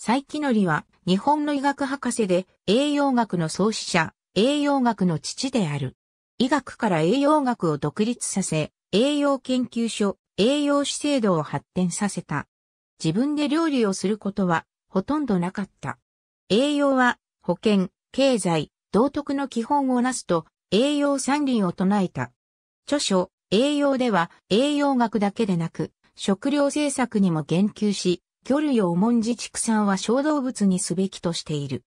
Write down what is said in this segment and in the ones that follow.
佐伯則は日本の医学博士で栄養学の創始者、栄養学の父である。医学から栄養学を独立させ、栄養研究所、栄養士制度を発展させた。自分で料理をすることはほとんどなかった。栄養は保健、経済、道徳の基本をなすと栄養三輪を唱えた。著書、栄養では栄養学だけでなく食料政策にも言及し、魚類を重んじ畜産は小動物にすべきとしている。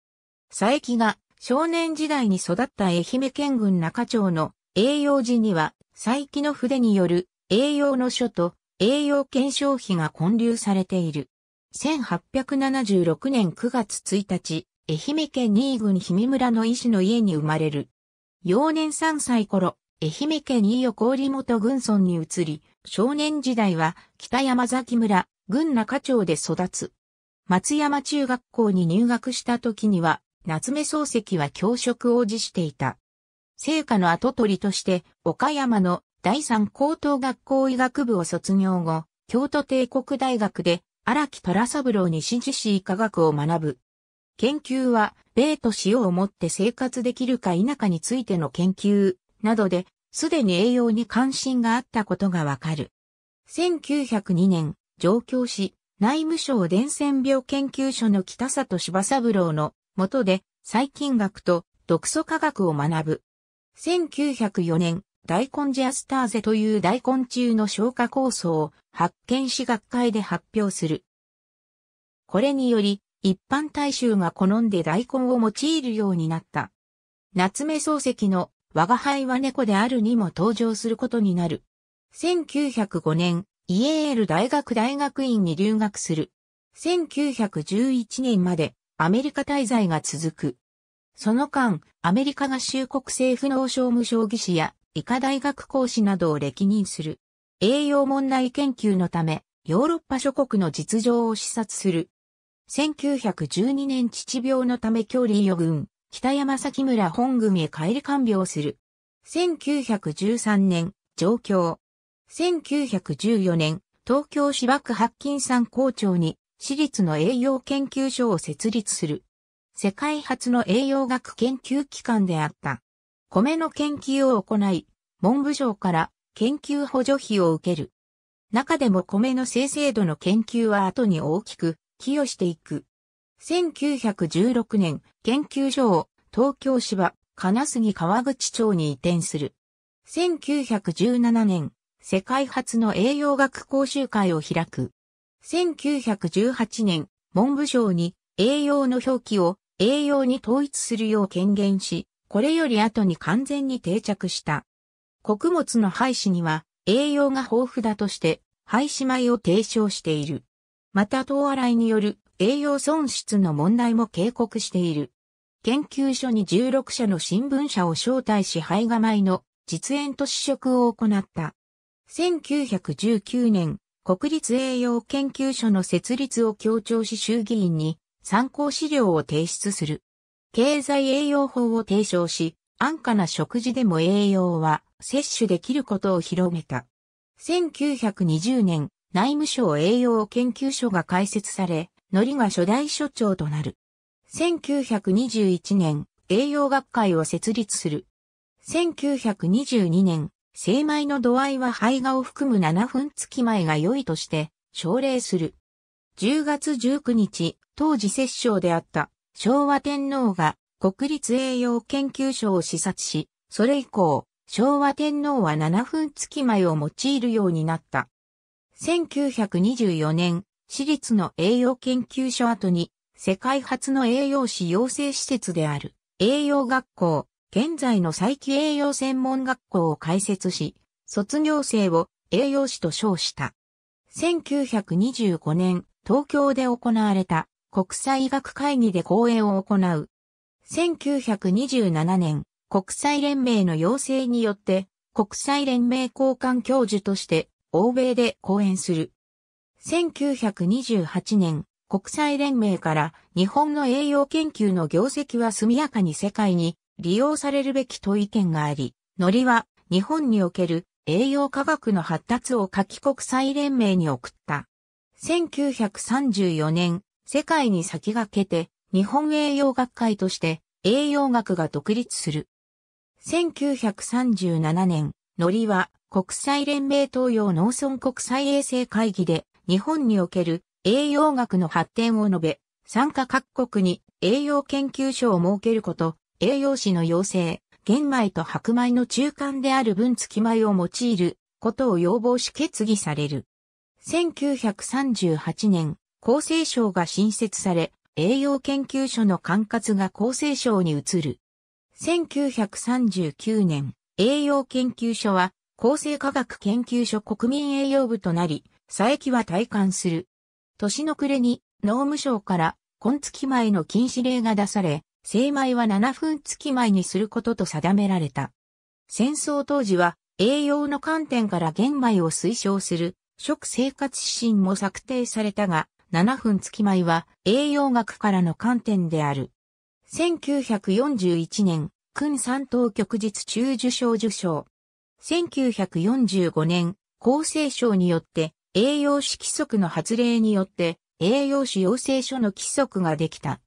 佐伯が少年時代に育った愛媛県郡中町の栄養寺には佐伯の筆による栄養の書と栄養検証費が混流されている。1876年9月1日、愛媛県新郡氷見村の医師の家に生まれる。幼年3歳頃、愛媛県伊予郡元群村に移り、少年時代は北山崎村、群中町で育つ。松山中学校に入学した時には、夏目漱石は教職を辞していた。成果の後取りとして、岡山の第三高等学校医学部を卒業後、京都帝国大学で荒木虎三郎に師事し医科学を学ぶ。研究は、米と塩を持って生活できるか否かについての研究などで、すでに栄養に関心があったことがわかる。1902年、上京し、内務省伝染病研究所の北里柴三郎の下で細菌学と毒素科学を学ぶ。1904年、大根ジアスターゼという大根中の消化酵素を発見し学会で発表する。これにより、一般大衆が好んで大根を用いるようになった。夏目漱石の我が輩は猫であるにも登場することになる。1905年、イエール大学大学院に留学する。1911年までアメリカ滞在が続く。その間、アメリカ合衆国政府の商務省技師や医科大学講師などを歴任する。栄養問題研究のため、ヨーロッパ諸国の実情を視察する。1912年父病のため距離予軍、北山崎村本組へ帰り看病する。1913年、上京。1914年、東京芝区白金山校長に、私立の栄養研究所を設立する。世界初の栄養学研究機関であった。米の研究を行い、文部省から研究補助費を受ける。中でも米の生成度の研究は後に大きく寄与していく。1916年、研究所を東京芝、金杉川口町に移転する。1917年、世界初の栄養学講習会を開く。1918年、文部省に栄養の表記を栄養に統一するよう権限し、これより後に完全に定着した。穀物の廃止には栄養が豊富だとして廃止米を提唱している。また東洗いによる栄養損失の問題も警告している。研究所に16社の新聞社を招待し、廃芽米の実演と試食を行った。1919年、国立栄養研究所の設立を強調し衆議院に参考資料を提出する。経済栄養法を提唱し、安価な食事でも栄養は摂取できることを広めた。1920年、内務省栄養研究所が開設され、のりが初代所長となる。1921年、栄養学会を設立する。1922年、精米の度合いは胚芽を含む7分付き前が良いとして、奨励する。10月19日、当時摂政であった昭和天皇が国立栄養研究所を視察し、それ以降、昭和天皇は7分付き前を用いるようになった。1924年、私立の栄養研究所後に、世界初の栄養士養成施設である、栄養学校、現在の再起栄養専門学校を開設し、卒業生を栄養士と称した。1925年、東京で行われた国際医学会議で講演を行う。1927年、国際連盟の要請によって、国際連盟交換教授として、欧米で講演する。1928年、国際連盟から日本の栄養研究の業績は速やかに世界に利用されるべきと意見があり、海苔は日本における栄養科学の発達を夏季国際連盟に送った。1934年、世界に先駆けて日本栄養学会として栄養学が独立する。1937年、海苔は国際連盟東洋農村国際衛生会議で日本における栄養学の発展を述べ、参加各国に栄養研究所を設けること、栄養士の養成、玄米と白米の中間である分付き米を用いることを要望し決議される。1938年、厚生省が新設され、栄養研究所の管轄が厚生省に移る。1939年、栄養研究所は、厚生科学研究所国民栄養部となり、佐伯は退官する。年の暮れに、農務省から、根付き米の禁止令が出され、精米は7分月米にすることと定められた。戦争当時は栄養の観点から玄米を推奨する食生活指針も策定されたが、7分月米は栄養学からの観点である。1941年、君三等局日中受賞受賞。1945年、厚生省によって栄養士規則の発令によって栄養士養成所の規則ができた。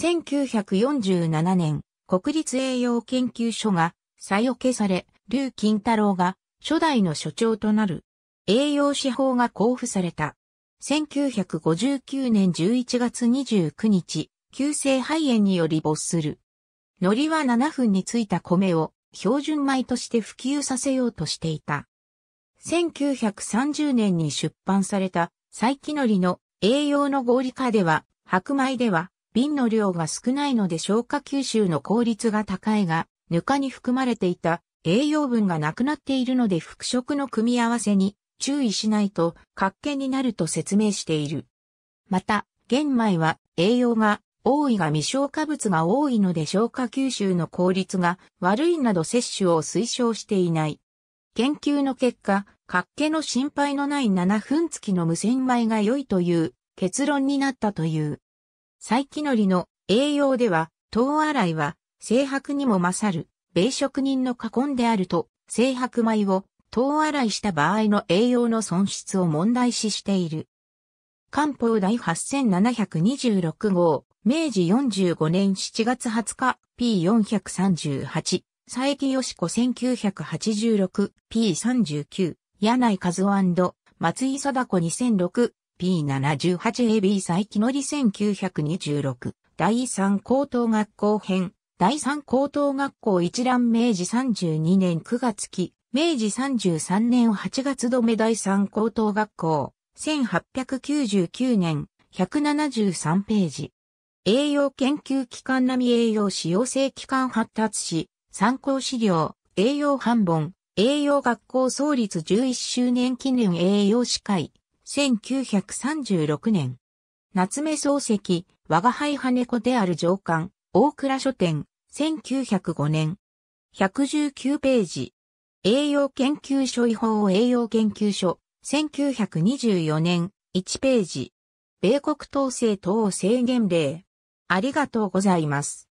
1947年、国立栄養研究所が再与けされ、劉金太郎が初代の所長となる栄養士法が交付された。1959年11月29日、急性肺炎により没する。海苔は7分についた米を標準米として普及させようとしていた。1930年に出版された再起海苔の栄養の合理化では、白米では瓶の量が少ないので消化吸収の効率が高いが、ぬかに含まれていた栄養分がなくなっているので復食の組み合わせに注意しないと活気になると説明している。また、玄米は栄養が多いが未消化物が多いので消化吸収の効率が悪いなど摂取を推奨していない。研究の結果、活気の心配のない7分付きの無洗米が良いという結論になったという。最木のりの栄養では、糖洗いは、正白にも勝る、米職人の過根であると、正白米を糖洗いした場合の栄養の損失を問題視している。漢方第8726号、明治45年7月20日、P438、佐伯よし子1986、P39、柳井和夫松井貞子2006、P78AB 再起のり1926第3高等学校編第3高等学校一覧明治32年9月期明治33年8月止め第3高等学校1899年173ページ栄養研究機関並み栄養使用性機関発達し参考資料栄養半本栄養学校創立11周年記念栄養士会1936年。夏目漱石、我が輩羽猫である上官、大倉書店、1905年。119ページ。栄養研究所違法栄養研究所、1924年、1ページ。米国統制等制限令。ありがとうございます。